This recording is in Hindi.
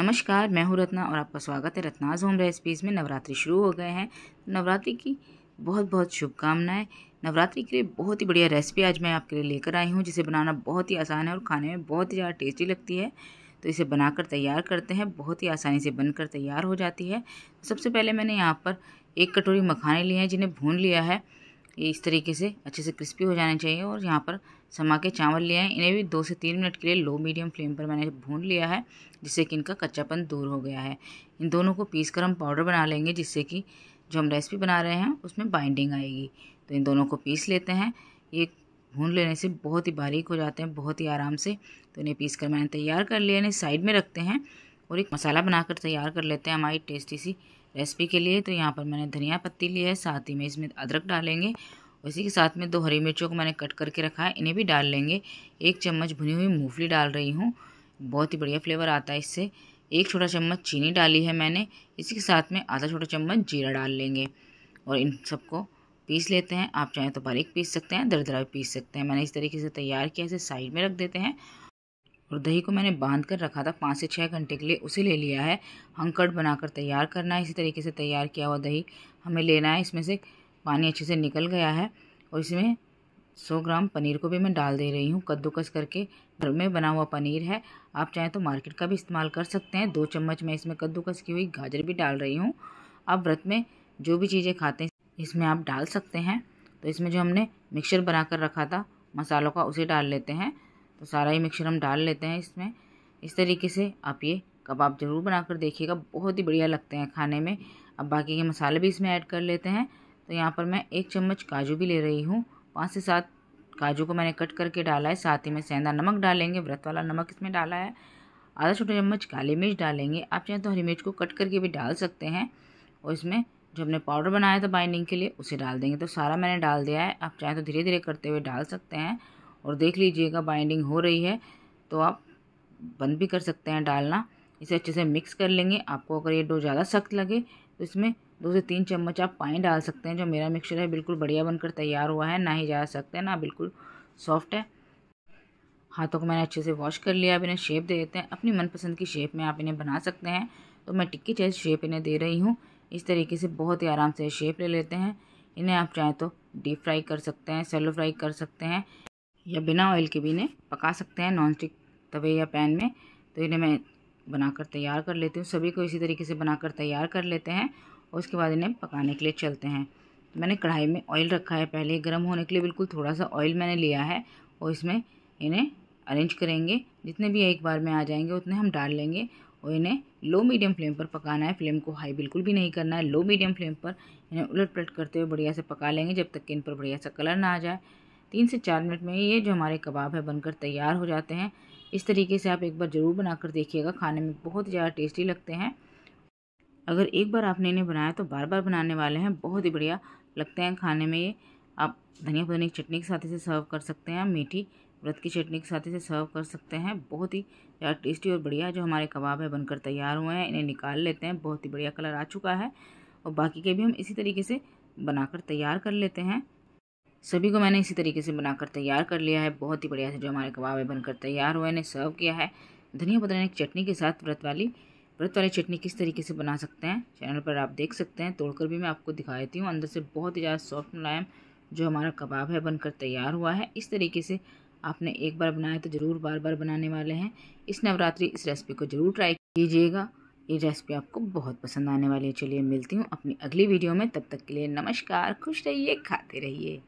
नमस्कार मैं हूँ रत्ना और आपका स्वागत है रत्नाज होम रेसिपीज़ में नवरात्रि शुरू हो गए हैं नवरात्रि की बहुत बहुत शुभकामनाएं नवरात्रि के लिए बहुत ही बढ़िया रेसिपी आज मैं आपके लिए लेकर आई हूँ जिसे बनाना बहुत ही आसान है और खाने में बहुत ही ज़्यादा टेस्टी लगती है तो इसे बनाकर तैयार करते हैं बहुत ही आसानी से बनकर तैयार हो जाती है सबसे पहले मैंने यहाँ पर एक कटोरी मखाने लिए हैं जिन्हें भून लिया है ये इस तरीके से अच्छे से क्रिस्पी हो जाने चाहिए और यहाँ पर समा के चावल लिए हैं इन्हें भी दो से तीन मिनट के लिए लो मीडियम फ्लेम पर मैंने भून लिया है जिससे कि इनका कच्चापन दूर हो गया है इन दोनों को पीस कर हम पाउडर बना लेंगे जिससे कि जो हम रेसिपी बना रहे हैं उसमें बाइंडिंग आएगी तो इन दोनों को पीस लेते हैं ये भून लेने से बहुत ही बारीक हो जाते हैं बहुत ही आराम से तो इन्हें पीस कर मैंने तैयार कर लिया इन्हें साइड में रखते हैं और एक मसाला बनाकर तैयार कर लेते हैं हमारी टेस्टी सी रेसिपी के लिए तो यहाँ पर मैंने धनिया पत्ती ली है साथ ही में इसमें अदरक डालेंगे उसी के साथ में दो हरी मिर्चों को मैंने कट करके रखा है इन्हें भी डाल लेंगे एक चम्मच भुनी हुई मूंगफली डाल रही हूँ बहुत ही बढ़िया फ्लेवर आता है इससे एक छोटा चम्मच चीनी डाली है मैंने इसी के साथ में आधा छोटा चम्मच जीरा डाल लेंगे और इन सबको पीस लेते हैं आप चाहें तो बारीक पीस सकते हैं दर भी पीस सकते हैं मैंने इस तरीके से तैयार किया इसे साइड में रख देते हैं और दही को मैंने बांध कर रखा था पाँच से छः घंटे के लिए उसे ले लिया है हंकड़ बनाकर तैयार करना है इसी तरीके से तैयार किया हुआ दही हमें लेना है इसमें से पानी अच्छे से निकल गया है और इसमें सौ ग्राम पनीर को भी मैं डाल दे रही हूँ कद्दूकस करके घर में बना हुआ पनीर है आप चाहें तो मार्केट का भी इस्तेमाल कर सकते हैं दो चम्मच मैं इसमें कद्दूकस की हुई गाजर भी डाल रही हूँ आप व्रत में जो भी चीज़ें खाते हैं इसमें आप डाल सकते हैं तो इसमें जो हमने मिक्सर बना कर रखा था मसालों का उसे डाल लेते हैं तो सारा ही मिक्सर हम डाल लेते हैं इसमें इस तरीके से आप ये कबाब ज़रूर बनाकर देखिएगा बहुत ही बढ़िया लगते हैं खाने में अब बाकी के मसाले भी इसमें ऐड कर लेते हैं तो यहाँ पर मैं एक चम्मच काजू भी ले रही हूँ पाँच से सात काजू को मैंने कट करके डाला है साथ ही में सेंधा नमक डालेंगे व्रत वाला नमक इसमें डाला है आधा छोटा चम्मच काली मिर्च डालेंगे आप चाहें तो हरी मिर्च को कट करके भी डाल सकते हैं और इसमें जो हमने पाउडर बनाया था बाइंडिंग के लिए उसे डाल देंगे तो सारा मैंने डाल दिया है आप चाहें तो धीरे धीरे करते हुए डाल सकते हैं और देख लीजिएगा बाइंडिंग हो रही है तो आप बंद भी कर सकते हैं डालना इसे अच्छे से मिक्स कर लेंगे आपको अगर ये डो ज़्यादा सख्त लगे तो इसमें दो से तीन चम्मच आप पानी डाल सकते हैं जो मेरा मिक्सचर है बिल्कुल बढ़िया बनकर तैयार हुआ है ना ही ज़्यादा सख्त है ना बिल्कुल सॉफ्ट है हाथों को मैंने अच्छे से वॉश कर लिया अब इन्हें शेप दे देते हैं अपनी मनपसंद की शेप में आप इन्हें बना सकते हैं तो मैं टिक्की जैसी शेप इन्हें दे रही हूँ इस तरीके से बहुत ही आराम से शेप ले लेते हैं इन्हें आप चाहें तो डीप फ्राई कर सकते हैं सेलो फ्राई कर सकते हैं या बिना ऑयल के भी इन्हें पका सकते हैं नॉन स्टिक तवे या पैन में तो इन्हें मैं बनाकर तैयार कर लेती हूँ सभी को इसी तरीके से बनाकर तैयार कर लेते हैं और उसके बाद इन्हें पकाने के लिए चलते हैं तो मैंने कढ़ाई में ऑयल रखा है पहले गर्म होने के लिए बिल्कुल थोड़ा सा ऑयल मैंने लिया है और इसमें इन्हें अरेंज करेंगे जितने भी एक बार में आ जाएंगे उतने हम डाल लेंगे और इन्हें लो मीडियम फ्लेम पर पकाना है फ्लेम को हाई बिल्कुल भी नहीं करना है लो मीडियम फ्लेम पर इन्हें उलट पलट करते हुए बढ़िया से पका लेंगे जब तक कि इन पर बढ़िया सा कलर ना आ जाए तीन से चार मिनट में ये जो हमारे कबाब है बनकर तैयार हो जाते हैं इस तरीके से आप एक बार ज़रूर बनाकर देखिएगा खाने में बहुत ज़्यादा टेस्टी लगते हैं अगर एक बार आपने इन्हें बनाया तो बार बार बनाने वाले हैं बहुत ही बढ़िया लगते हैं खाने में ये आप धनिया पुदीने की चटनी के साथ इसे सर्व कर सकते हैं मीठी व्रत की चटनी के साथ इसे सर्व कर सकते हैं बहुत ही ज़्यादा टेस्टी और बढ़िया जो हमारे कबाब है बनकर तैयार हुए हैं इन्हें निकाल लेते हैं बहुत ही बढ़िया कलर आ चुका है और बाकी के भी हम इसी तरीके से बनाकर तैयार कर लेते हैं सभी को मैंने इसी तरीके से बनाकर तैयार कर लिया है बहुत ही बढ़िया से जो हमारे कबाब है बनकर तैयार हुआ है सर्व किया है धनिया पत्र ने चटनी के साथ व्रत वाली व्रत वाली चटनी किस तरीके से बना सकते हैं चैनल पर आप देख सकते हैं तोड़कर भी मैं आपको दिखा देती हूँ अंदर से बहुत ही ज़्यादा सॉफ्ट मुलायम जो हमारा कबाब है बनकर तैयार हुआ है इस तरीके से आपने एक बार बनाया तो ज़रूर बार बार बनाने वाले हैं इस नवरात्रि इस रेसिपी को ज़रूर ट्राई कीजिएगा ये रेसिपी आपको बहुत पसंद आने वाली है चलिए मिलती हूँ अपनी अगली वीडियो में तब तक के लिए नमस्कार खुश रहिए खाते रहिए